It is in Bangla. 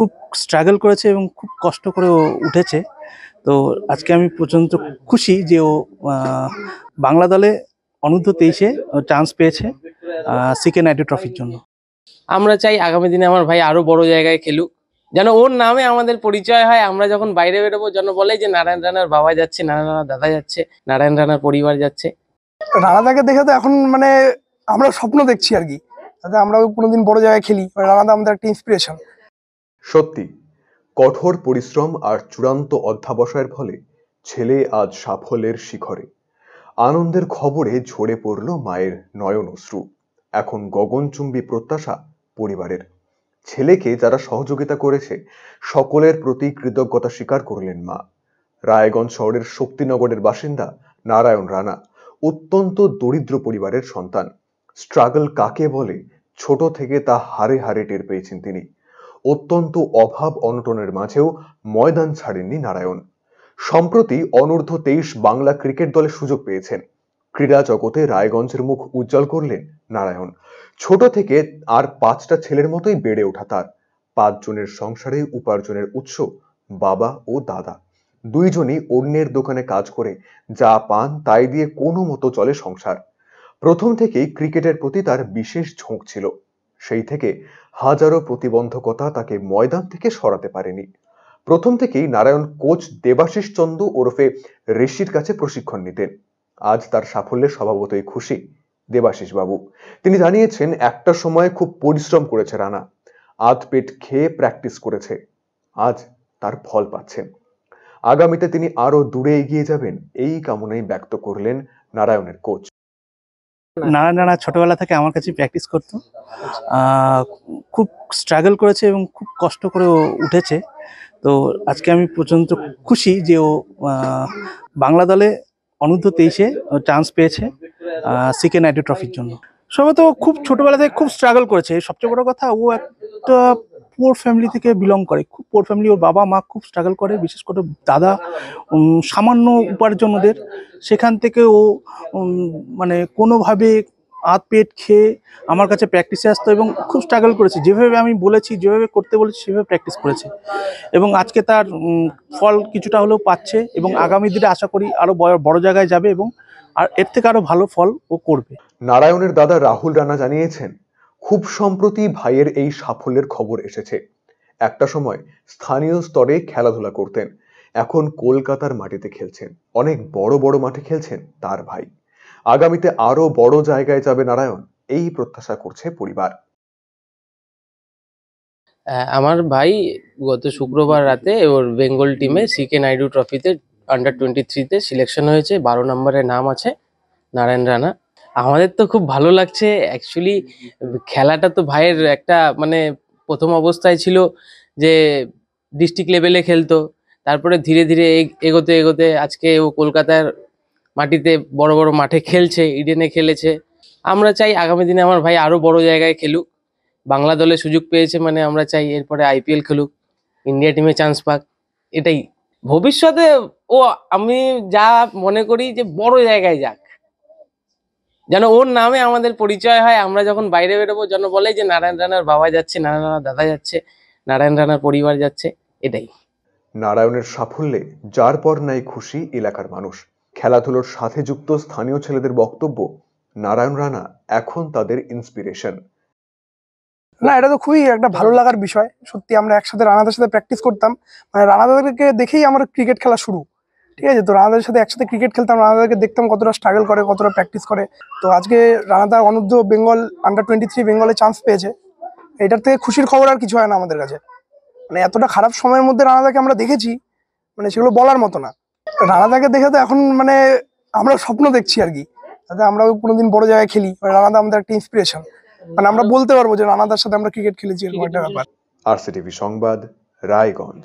খুব স্ট্রাগল করেছে এবং খুব কষ্ট করে উঠেছে তো আজকে আমি প্রচণ্ড খুশি যে ও বাংলা দলে অনূর্ধ্ব তেইশে চান্স পেয়েছে সিকে নাইটু ট্রফির জন্য আমরা চাই আগামী দিনে আমার ভাই আরও বড় জায়গায় খেলুক যেন ওর নামে আমাদের পরিচয় হয় আমরা যখন বাইরে বেরোবো যেন বলে যে নারায়ণ রানার বাবা যাচ্ছে নারায়ণ রানার দাদা যাচ্ছে নারায়ণ রানার পরিবার যাচ্ছে রানাদাকে দেখে তো এখন মানে আমরা স্বপ্ন দেখছি আর কি তাতে আমরাও কোনোদিন বড় জায়গায় খেলি রানাদা আমাদের একটা ইন্সপিরেশন সত্যি কঠোর পরিশ্রম আর চূড়ান্ত অধ্যাবসায়ের ফলে ছেলে আজ সাফল্যের শিখরে আনন্দের খবরে ঝরে পড়ল মায়ের নয়ন অশ্রু এখন গগনচুম্বী প্রত্যাশা পরিবারের ছেলেকে যারা সহযোগিতা করেছে সকলের প্রতি কৃতজ্ঞতা স্বীকার করলেন মা রায়গঞ্জ শহরের শক্তিনগরের বাসিন্দা নারায়ণ রানা অত্যন্ত দরিদ্র পরিবারের সন্তান স্ট্রাগল কাকে বলে ছোট থেকে তা হারে হারে টের পেয়েছেন তিনি অত্যন্ত অভাব অনটনের মাঝেও ময়দান ছাড়েননি নারায়ণ সম্প্রতি অনূর্ধ্ব তেইশ বাংলা ক্রিকেট দলে সুযোগ পেয়েছেন ক্রীড়া জগতে রায়গঞ্জের মুখ উজ্জ্বল করলেন নারায়ণ ছোট থেকে আর পাঁচটা ছেলের মতোই বেড়ে ওঠা তার পাঁচজনের সংসারে উপার্জনের উৎস বাবা ও দাদা দুইজনই অন্যের দোকানে কাজ করে যা পান তাই দিয়ে কোনো মতো চলে সংসার প্রথম থেকেই ক্রিকেটের প্রতি তার বিশেষ ঝোঁক ছিল সেই থেকে হাজারো প্রতিবন্ধকতা তাকে ময়দান থেকে সরাতে পারেনি প্রথম থেকেই নারায়ণ কোচ দেবাশিস চন্দ্র ওরফে ঋষির কাছে প্রশিক্ষণ নিতেন আজ তার সাফল্যে স্বভাবতই খুশি দেবাশিস বাবু তিনি জানিয়েছেন একটা সময় খুব পরিশ্রম করেছে রানা আধ পেট খেয়ে প্র্যাকটিস করেছে আজ তার ফল পাচ্ছেন আগামীতে তিনি আরও দূরে এগিয়ে যাবেন এই কামনাই ব্যক্ত করলেন নারায়ণের কোচ নানা নানা ছোটবেলা থেকে আমার কাছে প্র্যাকটিস করতো খুব স্ট্রাগল করেছে এবং খুব কষ্ট করে উঠেছে তো আজকে আমি প্রচণ্ড খুশি যে ও বাংলা দলে অনূর্ধ্ব তেইশে চান্স পেয়েছে সিকে নাইডু ট্রফির জন্য সবাই তো খুব ছোটবেলা থেকে খুব স্ট্রাগল করেছে সবচেয়ে বড় কথা ও একটা পোর ফ্যামিলি থেকে বিলং করে খুব পোর ফ্যামিলি ওর বাবা মা খুব স্ট্রাগল করে বিশেষ করে দাদা সামান্য উপার্জন ওদের সেখান থেকে ও মানে কোনোভাবে হাত পেট খেয়ে আমার কাছে প্র্যাকটিসে আসতো এবং খুব স্ট্রাগল করেছে যেভাবে আমি বলেছি যেভাবে করতে বলেছি সেভাবে প্র্যাকটিস করেছে এবং আজকে তার ফল কিছুটা হলেও পাচ্ছে এবং আগামী দিনে আশা করি আরও বড় জায়গায় যাবে এবং আর এর থেকে আরও ভালো ফল ও করবে নারায়ণের দাদা রাহুল রানা জানিয়েছেন খুব সম্প্রতি ভাইয়ের এই সাফল্যের খবর এসেছে একটা সময় স্থানীয় স্তরে খেলাধুলা করতেন এখন কলকাতার মাটিতে খেলছেন অনেক বড় বড় মাঠে খেলছেন তার ভাই আগামীতে আরও বড় জায়গায় যাবে নারায়ণ এই প্রত্যাশা করছে পরিবার আমার ভাই গত শুক্রবার রাতে ওর বেঙ্গল টিমে সিকে নাইডু ট্রফিতে আন্ডার টোয়েন্টি থ্রিতে সিলেকশন হয়েছে বারো নম্বরে নাম আছে নারায়ণ রানা আমাদের তো খুব ভালো লাগছে অ্যাকচুয়ালি খেলাটা তো ভাইয়ের একটা মানে প্রথম অবস্থায় ছিল যে ডিস্ট্রিক্ট লেভেলে খেলতো তারপরে ধীরে ধীরে এগোতে এগোতে আজকে ও কলকাতার মাটিতে বড় বড় মাঠে খেলছে ইডেনে খেলেছে আমরা চাই আগামী দিনে আমার ভাই আরও বড় জায়গায় খেলুক বাংলা দলে সুযোগ পেয়েছে মানে আমরা চাই এরপরে আইপিএল খেলুক ইন্ডিয়া টিমে চান্স পাক এটাই ভবিষ্যতে ও আমি যা মনে করি যে বড় জায়গায় যাক যেন ওর নামে আমাদের পরিচয় হয় আমরা যখন বাইরে বেরোবো যেন বলে যে নারায়ণ রানার বাবা যাচ্ছে নারায়ণ রানার দাদা যাচ্ছে নারায়ণ রানার পরিবার যাচ্ছে এটাই নারায়ণের সাফল্যে যার পর নাই খুশি এলাকার মানুষ খেলাধুলোর সাথে যুক্ত স্থানীয় ছেলেদের বক্তব্য নারায়ণ রানা এখন তাদের ইন্সপিরেশন না এটা তো খুবই একটা ভালো লাগার বিষয় সত্যি আমরা একসাথে রানাদের সাথে প্র্যাকটিস করতাম মানে রানাদাদেরকে দেখেই আমার ক্রিকেট খেলা শুরু ঠিক আছে তো রানাদের সাথে একসাথে ক্রিকেট খেলতাম রানাদাকে দেখতাম কতটা স্ট্রাগল করে কতটা প্র্যাকটিস করে তো আজকে রানাদা অনূর্ধ্ব বেঙ্গল আন্ডার টোয়েন্টি থ্রি বেঙ্গলে চান্স পেয়েছে এটার থেকে খুশির খবর আর কিছু হয় না আমাদের কাছে মানে এতটা খারাপ সময়ের মধ্যে রানাদাকে আমরা দেখেছি মানে সেগুলো বলার মতো না রানাদাকে দেখে তো এখন মানে আমরা স্বপ্ন দেখছি আর কি যাতে আমরাও কোনোদিন বড় জায়গায় খেলি মানে রানাদা আমাদের একটা ইন্সপিরেশন মানে আমরা বলতে পারবো যে রানাদার সাথে আমরা ক্রিকেট খেলেছি এরকম একটা ব্যাপার আর সংবাদ রায়গঞ্জ